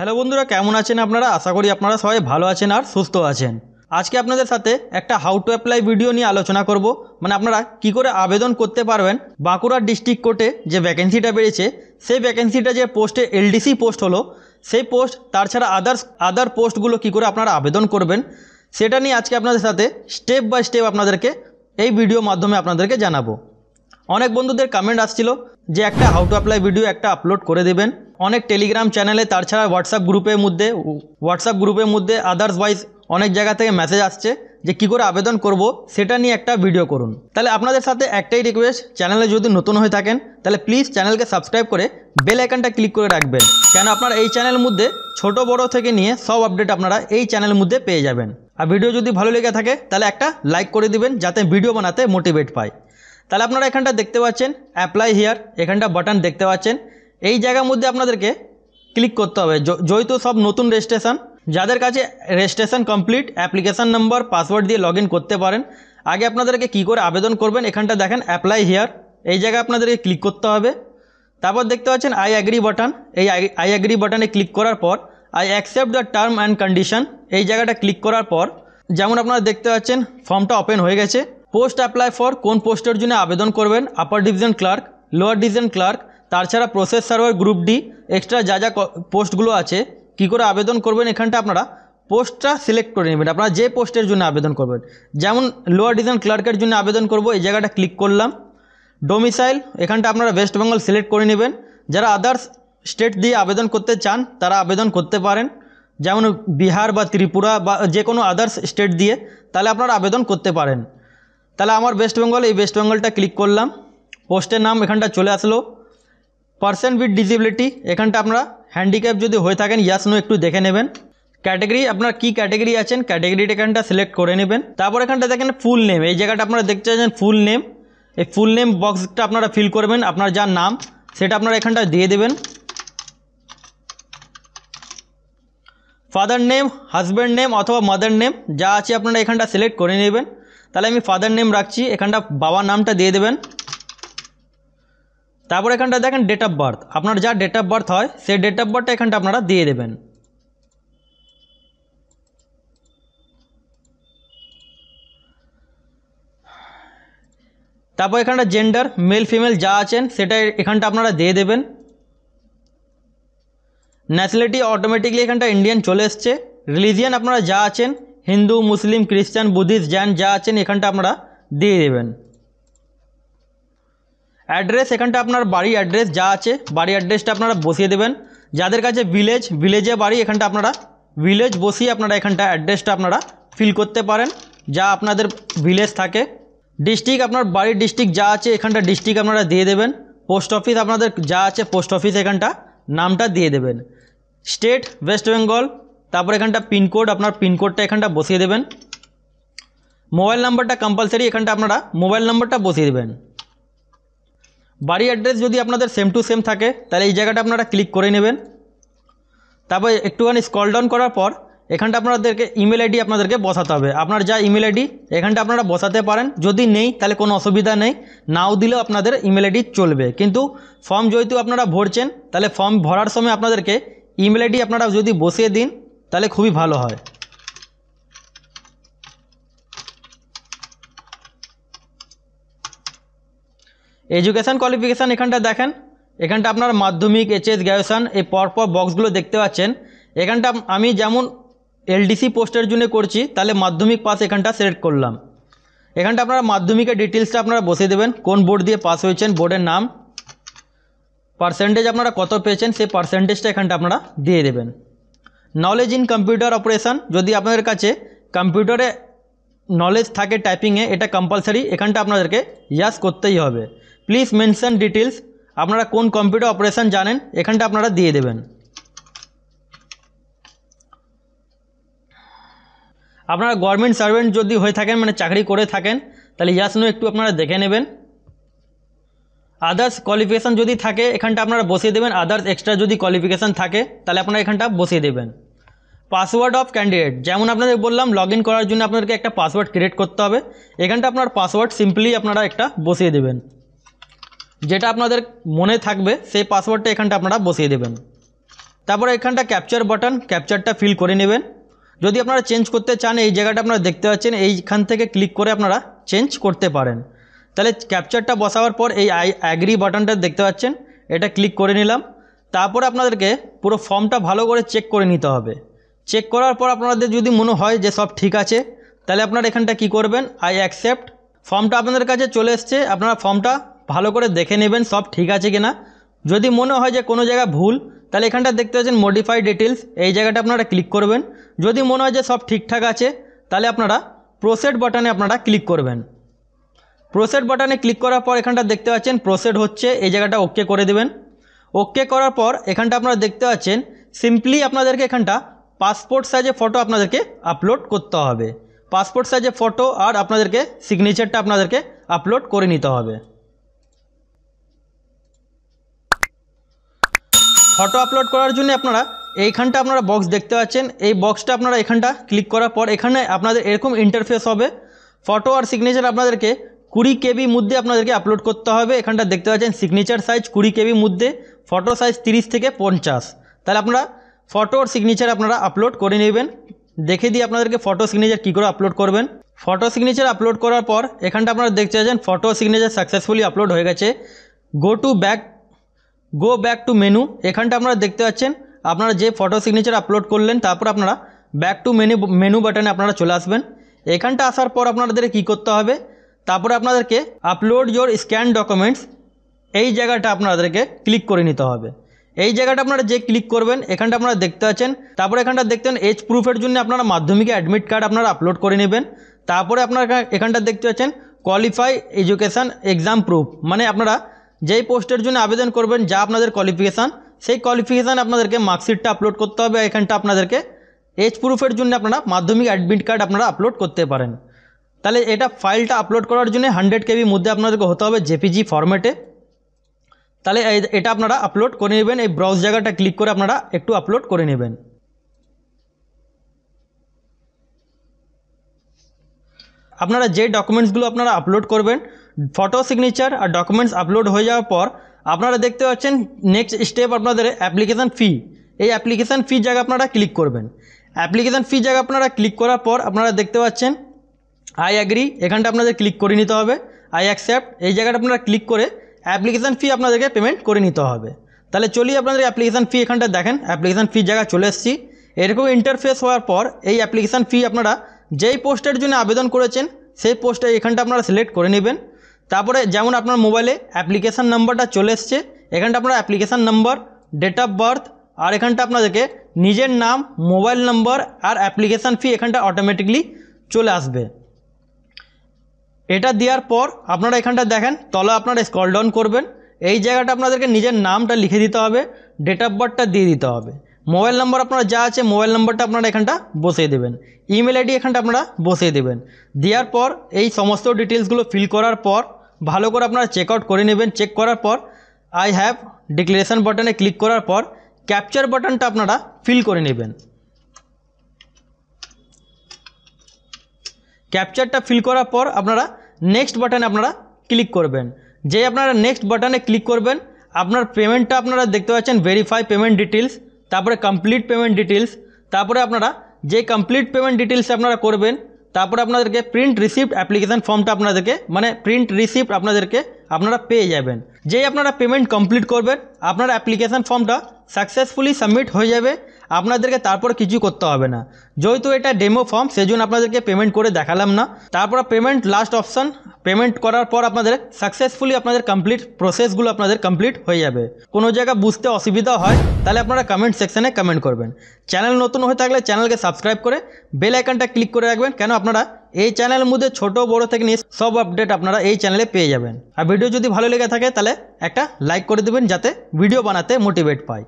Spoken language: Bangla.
হ্যালো বন্ধুরা কেমন আছেন আপনারা আশা করি আপনারা সবাই ভালো আছেন আর সুস্থ আছেন আজকে আপনাদের সাথে একটা হাউ টু অ্যাপ্লাই ভিডিও নিয়ে আলোচনা করব মানে আপনারা কি করে আবেদন করতে পারবেন বাঁকুড়া ডিস্ট্রিক্ট কোর্টে যে ভ্যাকেন্সিটা বেড়েছে সেই ভ্যাকেন্সিটা যে পোস্টে এলডিসি পোস্ট হলো সেই পোস্ট তার ছাড়া আদার্স আদার পোস্টগুলো কি করে আপনারা আবেদন করবেন সেটা নিয়ে আজকে আপনাদের সাথে স্টেপ বাই স্টেপ আপনাদেরকে এই ভিডিও মাধ্যমে আপনাদেরকে জানাবো অনেক বন্ধুদের কমেন্ট আসছিল যে একটা হাউ টু অ্যাপ্লাই ভিডিও একটা আপলোড করে দেবেন অনেক টেলিগ্রাম চ্যানেলে তাছাড়া হোয়াটসঅ্যাপ গ্রুপের মধ্যে হোয়াটসঅ্যাপ গ্রুপের মধ্যে আদার্স ওয়াইজ অনেক জায়গা থেকে মেসেজ আসছে যে কি করে আবেদন করব সেটা নিয়ে একটা ভিডিও করুন তাহলে আপনাদের সাথে একটাই রিকোয়েস্ট চ্যানেলে যদি নতুন হয়ে থাকেন তাহলে প্লিজ চ্যানেলকে সাবস্ক্রাইব করে বেল আইকনটা ক্লিক করে রাখবেন কেন আপনার এই চ্যানেলের মধ্যে ছোট বড় থেকে নিয়ে সব আপডেট আপনারা এই চ্যানেলের মধ্যে পেয়ে যাবেন আর ভিডিও যদি ভালো লেগে থাকে তাহলে একটা লাইক করে দিবেন যাতে ভিডিও বানাতে মোটিভেট পায় তাহলে আপনারা এখানটা দেখতে পাচ্ছেন অ্যাপ্লাই হিয়ার এখানটা বাটন দেখতে পাচ্ছেন এই জায়গার মধ্যে আপনাদেরকে ক্লিক করতে হবে যেহেতু সব নতুন রেজিস্ট্রেশন যাদের কাছে registration complete application number password দিয়ে লগ করতে পারেন আগে আপনাদেরকে কি করে আবেদন করবেন এখানটা দেখেন অ্যাপ্লাই হিয়ার এই জায়গায় আপনাদেরকে ক্লিক করতে হবে তারপর দেখতে পাচ্ছেন আই অ্যাগ্রি বাটন এই আই অ্যাগ্রি বাটনে ক্লিক করার পর I accept the term and condition এই জায়গাটা ক্লিক করার পর যেমন আপনারা দেখতে পাচ্ছেন ফর্মটা ওপেন হয়ে গেছে পোস্ট অ্যাপ্লাই ফর কোন পোস্টের জন্য আবেদন করবেন upper division clerk lower division clerk তাছাড়া process server group D extra যা যা পোস্টগুলো আছে কি করে আবেদন করবেন এখানটা আপনারা পোস্টটা সিলেক্ট করে নেবেন আপনারা যে পোস্টের জন্য আবেদন করবেন যেমন লোয়ার ডিভিশন ক্লার্কের জন্য আবেদন করব এই জায়গাটা ক্লিক করলাম ডোমিসাইল এখানটা আপনারা ওয়েস্ট বেঙ্গল সিলেক্ট করে নেবেন যারা আদার্স স্টেট দিয়ে আবেদন করতে চান তারা আবেদন করতে পারেন যেমন বিহার বা ত্রিপুরা বা যে কোনো আদার্স স্টেট দিয়ে তাহলে আপনারা আবেদন করতে পারেন তাহলে আমার ওয়েস্ট বেঙ্গল এই ওয়েস্ট বেঙ্গলটা ক্লিক করলাম পোস্টের নাম এখানটা চলে আসলো পার্সন উইথ ডিসেবিলিটি এখানটা আপনারা হ্যান্ডিক্যাপ যদি হয়ে থাকেন ইয়াস নো একটু দেখে নেবেন ক্যাটেগরি আপনার কি ক্যাটাগরি আছেন ক্যাটেগরিটা এখানটা সিলেক্ট করে নেবেন তারপর এখানটা দেখেন ফুল নেম এই জায়গাটা আপনারা দেখতে চাইছেন ফুল নেম এই ফুল নেম বক্সটা আপনারা ফিল করবেন আপনার যার নাম সেটা আপনারা এখানটা দিয়ে দেবেন ফাদার নেম হাজব্যান্ড নেম অথবা মাদার নেম যা আছে আপনারা এখানটা সিলেক্ট করে নেবেন তাহলে আমি ফাদার নেম রাখছি এখানটা বাবার নামটা দিয়ে দেবেন তারপর এখানটা দেখেন ডেট অফ বার্থ আপনার যা ডেট অফ বার্থ হয় সেই ডেট অফ বার্থটা এখানটা আপনারা দিয়ে দেবেন তারপর এখানটা জেন্ডার মেল ফিমেল যা আছেন সেটা এখানটা আপনারা দিয়ে দেবেন ন্যাশনালিটি অটোমেটিকলি এখানটা ইন্ডিয়ান চলে এসছে রিলিজিয়ান আপনারা যা আছেন হিন্দু মুসলিম খ্রিস্টান বুদ্ধিস্ট জ্যান যা আছেন এখানটা আপনারা দিয়ে দেবেন অ্যাড্রেস এখানটা আপনার বাড়ি অ্যাড্রেস যা আছে বাড়ি অ্যাড্রেসটা আপনারা বসিয়ে দেবেন যাদের কাছে ভিলেজ ভিলেজে বাড়ি এখানটা আপনারা ভিলেজ বসিয়ে আপনারা এখানটা অ্যাড্রেসটা আপনারা ফিল করতে পারেন যা আপনাদের ভিলেজ থাকে ডিস্ট্রিক্ট আপনার বাড়ির ডিস্ট্রিক্ট যা আছে এখানটা ডিস্ট্রিক্ট আপনারা দিয়ে দেবেন পোস্ট অফিস আপনাদের যা আছে পোস্ট অফিস এখানটা নামটা দিয়ে দেবেন স্টেট ওয়েস্ট বেঙ্গল তারপর এখানটা পিনকোড আপনার পিনকোডটা এখানটা বসিয়ে দেবেন মোবাইল নাম্বারটা কম্পালসারি এখানটা আপনারা মোবাইল নাম্বারটা বসিয়ে দেবেন বাড়ি অ্যাড্রেস যদি আপনাদের সেম টু সেম থাকে তাহলে এই জায়গাটা আপনারা ক্লিক করে নেবেন তারপর একটুখানি স্কল ডাউন করার পর এখানটা আপনাদেরকে ইমেল আইডি আপনাদেরকে বসাতে হবে আপনার যা ইমেল আইডি এখানটা আপনারা বসাতে পারেন যদি নেই তাহলে কোনো অসুবিধা নেই নাও দিলেও আপনাদের ইমেল আইডি চলবে কিন্তু ফর্ম যেহেতু আপনারা ভরছেন তাহলে ফর্ম ভরার সময় আপনাদেরকে ইমেল আইডি আপনারা যদি বসিয়ে দিন তাহলে খুবই ভালো হয় এডুকেশান কোয়ালিফিকেশান এখানটা দেখেন এখানটা আপনার মাধ্যমিক এইচএস গ্র্যাজুয়েশান এই পরপর বক্সগুলো দেখতে পাচ্ছেন এখানটা আমি যেমন এলডিসি পোস্টের জন্য করছি তাহলে মাধ্যমিক পাস এখানটা সিলেক্ট করলাম এখানটা আপনারা মাধ্যমিকের ডিটেলসটা আপনারা বসে দেবেন কোন বোর্ড দিয়ে পাস হয়েছেন বোর্ডের নাম পার্সেন্টেজ আপনারা কত পেয়েছেন সেই পার্সেন্টেজটা এখানটা আপনারা দিয়ে দেবেন নলেজ ইন কম্পিউটার অপারেশান যদি আপনাদের কাছে কম্পিউটারে নলেজ থাকে টাইপিংয়ে এটা কম্পালসারি এখানটা আপনাদেরকে ইয়াস করতেই হবে প্লিজ মেনশন ডিটেলস আপনারা কোন কম্পিউটার অপারেশান জানেন এখানটা আপনারা দিয়ে দেবেন আপনারা গভর্নমেন্ট সার্ভেন্ট যদি হয়ে থাকেন মানে চাকরি করে থাকেন তাহলে ইয়াসনো একটু আপনারা দেখে নেবেন আদার্স কোয়ালিফিকেশান যদি থাকে এখানটা আপনারা বসিয়ে দেবেন আদার্স এক্সট্রা যদি কোয়ালিফিকেশান থাকে তাহলে আপনারা এখানটা বসিয়ে দেবেন পাসওয়ার্ড অফ ক্যান্ডিডেট যেমন আপনাদের বললাম লগ করার জন্য আপনাদেরকে একটা পাসওয়ার্ড ক্রিয়েট করতে হবে এখানটা আপনার পাসওয়ার্ড সিম্পলি আপনারা একটা বসিয়ে দেবেন যেটা আপনাদের মনে থাকবে সেই পাসওয়ার্ডটা এখানটা আপনারা বসিয়ে দেবেন তারপরে এখানটা ক্যাপচার বাটন ক্যাপচারটা ফিল করে নেবেন যদি আপনারা চেঞ্জ করতে চান এই জায়গাটা আপনারা দেখতে পাচ্ছেন এইখান থেকে ক্লিক করে আপনারা চেঞ্জ করতে পারেন তাহলে ক্যাপচারটা বসাবার পর এই অ্যাগ্রি বাটনটা দেখতে পাচ্ছেন এটা ক্লিক করে নিলাম তারপরে আপনাদেরকে পুরো ফর্মটা ভালো করে চেক করে নিতে হবে চেক করার পর আপনাদের যদি মনে হয় যে সব ঠিক আছে তাহলে আপনারা এখানটা কি করবেন আই অ্যাকসেপ্ট ফর্মটা আপনাদের কাছে চলে এসছে আপনারা ফর্মটা ভালো করে দেখে নেবেন সব ঠিক আছে কিনা যদি মনে হয় যে কোনো জায়গা ভুল তাহলে এখানটা দেখতে পাচ্ছেন মডিফাইড ডিটেলস এই জায়গাটা আপনারা ক্লিক করবেন যদি মনে হয় যে সব ঠিকঠাক আছে তাহলে আপনারা প্রোসেড বাটনে আপনারা ক্লিক করবেন প্রোসেড বাটনে ক্লিক করার পর এখানটা দেখতে পাচ্ছেন প্রোসেড হচ্ছে এই জায়গাটা ওকে করে দেবেন ওকে করার পর এখানটা আপনারা দেখতে পাচ্ছেন সিম্পলি আপনাদেরকে এখানটা পাসপোর্ট সাইজে ফটো আপনাদেরকে আপলোড করতে হবে পাসপোর্ট সাইজে ফটো আর আপনাদেরকে সিগনেচারটা আপনাদেরকে আপলোড করে নিতে হবে ফটো আপলোড করার জন্য আপনারা এইখানটা আপনারা বক্স দেখতে পাচ্ছেন এই বক্সটা আপনারা এখানটা ক্লিক করার পর এখানে আপনাদের এরকম ইন্টারফেস হবে ফটো আর সিগনেচার আপনাদেরকে কুড়ি কেবি মধ্যে আপনাদেরকে আপলোড করতে হবে এখানটা দেখতে পাচ্ছেন সিগনেচার সাইজ কুড়ি কেবি মধ্যে ফটো সাইজ তিরিশ থেকে পঞ্চাশ তাহলে আপনারা ফটো আর সিগনেচার আপনারা আপলোড করে নেবেন দেখে দিয়ে আপনাদেরকে ফটো সিগনেচার কী করে আপলোড করবেন ফটো সিগনেচার আপলোড করার পর এখানটা আপনারা দেখতে পাচ্ছেন ফটো সিগনেচার সাকসেসফুলি আপলোড হয়ে গেছে go to back go back to menu এখানটা আপনারা দেখতে পাচ্ছেন আপনারা যে ফটো সিগনেচার আপলোড করলেন তারপর আপনারা ব্যাক টু মেনু মেনু বাটনে আপনারা চলে আসবেন এখানটা আসার পর আপনাদের কি করতে হবে তারপরে আপনাদেরকে আপলোড ইয়োর স্ক্যান ডকুমেন্টস এই জায়গাটা আপনাদেরকে ক্লিক করে নিতে হবে এই জায়গাটা আপনারা যে ক্লিক করবেন এখানটা আপনারা দেখতে পাচ্ছেন তারপরে এখানটা দেখতেন এজ প্রুফের জন্য আপনারা মাধ্যমিকে অ্যাডমিট কার্ড আপনারা আপলোড করে নেবেন তারপরে আপনারা এখানটা দেখতে পাচ্ছেন কোয়ালিফাই এডুকেশান এক্সাম প্রুফ মানে আপনারা যেই পোস্টের জন্য আবেদন করবেন যা আপনাদের কোয়ালিফিকেশান সেই কোয়ালিফিকেশান আপনাদেরকে মার্কশিটটা আপলোড করতে হবে এখানটা আপনাদেরকে এজ প্রুফের জন্য আপনারা মাধ্যমিক অ্যাডমিট কার্ড আপনারা আপলোড করতে পারেন তাহলে এটা ফাইলটা আপলোড করার জন্য হান্ড্রেড কেবির মধ্যে আপনাদেরকে হতে হবে জেপিজি ফরম্যাটে তাহলে এটা আপনারা আপলোড করে নেবেন এই ব্রাউজ জায়গাটা ক্লিক করে আপনারা একটু আপলোড করে নেবেন আপনারা যে ডকুমেন্টসগুলো আপনারা আপলোড করবেন ফটো সিগনেচার আর ডকুমেন্টস আপলোড হয়ে যাওয়ার পর আপনারা দেখতে পাচ্ছেন নেক্সট স্টেপ আপনাদের অ্যাপ্লিকেশান ফি এই অ্যাপ্লিকেশান ফি জায়গায় আপনারা ক্লিক করবেন অ্যাপ্লিকেশান ফি জায়গায় আপনারা ক্লিক করার পর আপনারা দেখতে পাচ্ছেন আই অ্যাগ্রি এখানটা আপনাদের ক্লিক করে নিতে হবে আই অ্যাকসেপ্ট এই জায়গাটা আপনারা ক্লিক করে অ্যাপ্লিকেশান ফি আপনাদেরকে পেমেন্ট করে নিতে হবে তাহলে চলি আপনাদের অ্যাপ্লিকেশান ফি এখানটা দেখেন অ্যাপ্লিকেশান ফি জায়গায় চলে এসেছি এরকম ইন্টারফেস হওয়ার পর এই অ্যাপ্লিকেশান ফি আপনারা যেই পোস্টের জন্য আবেদন করেছেন সেই পোস্টে এখানটা আপনারা সিলেক্ট করে নেবেন তারপরে যেমন আপনার মোবাইলে অ্যাপ্লিকেশান নাম্বারটা চলে এসছে এখানটা আপনার application number date of birth আর এখানটা আপনাদেরকে নিজের নাম মোবাইল নাম্বার আর অ্যাপ্লিকেশান ফি এখানটা অটোমেটিকলি চলে আসবে এটা দেওয়ার পর আপনারা এখানটা দেখেন তলা আপনারা স্কল ডাউন করবেন এই জায়গাটা আপনাদেরকে নিজের নামটা লিখে দিতে হবে ডেট অফ বার্থটা দিয়ে দিতে হবে মোবাইল নাম্বার আপনার যা আছে মোবাইল নাম্বারটা আপনারা এখানটা বসিয়ে দেবেন ইমেল আইডি এখানটা আপনারা বসিয়ে দেবেন দেওয়ার পর এই সমস্ত ডিটেলসগুলো ফিল করার পর ভালো করে আপনারা চেক আউট করে নেবেন চেক করার পর আই হ্যাভ ডিক্লারেশান বাটনে ক্লিক করার পর ক্যাপচার বাটনটা আপনারা ফিল করে নেবেন ক্যাপচারটা ফিল করার পর আপনারা নেক্সট বাটনে আপনারা ক্লিক করবেন যে আপনারা নেক্সট বাটনে ক্লিক করবেন আপনার পেমেন্টটা আপনারা দেখতে পাচ্ছেন ভেরিফাই পেমেন্ট ডিটেলস তারপরে কমপ্লিট পেমেন্ট ডিটেলস তারপরে আপনারা যে কমপ্লিট পেমেন্ট ডিটেলস আপনারা করবেন তারপর আপনাদেরকে প্রিন্ট রিসিপ্ট অ্যাপ্লিকেশান ফর্মটা আপনাদেরকে মানে প্রিন্ট রিসিপ্ট আপনাদেরকে আপনারা পেয়ে যাবেন যেই আপনারা পেমেন্ট কমপ্লিট করবেন আপনার অ্যাপ্লিকেশান ফর্মটা সাকসেসফুলি সাবমিট হয়ে যাবে আপনাদেরকে তারপর কিছু করতে হবে না যেহেতু এটা ডেমো ফর্ম সেই জন্য আপনাদেরকে পেমেন্ট করে দেখালাম না তারপর পেমেন্ট লাস্ট অপশান পেমেন্ট করার পর আপনাদের সাকসেসফুলি আপনাদের কমপ্লিট প্রসেসগুলো আপনাদের কমপ্লিট হয়ে যাবে কোনো জায়গা বুঝতে অসুবিধা হয় তাহলে আপনারা কমেন্ট সেকশানে কমেন্ট করবেন চ্যানেল নতুন হয়ে থাকলে চ্যানেলকে সাবস্ক্রাইব করে বেল আইকনটা ক্লিক করে রাখবেন কেন আপনারা এই চ্যানেলের মধ্যে ছোট বড় থেকে নিয়ে সব আপডেট আপনারা এই চ্যানেলে পেয়ে যাবেন আর ভিডিও যদি ভালো লেগে থাকে তাহলে একটা লাইক করে দেবেন যাতে ভিডিও বানাতে মোটিভেট পায়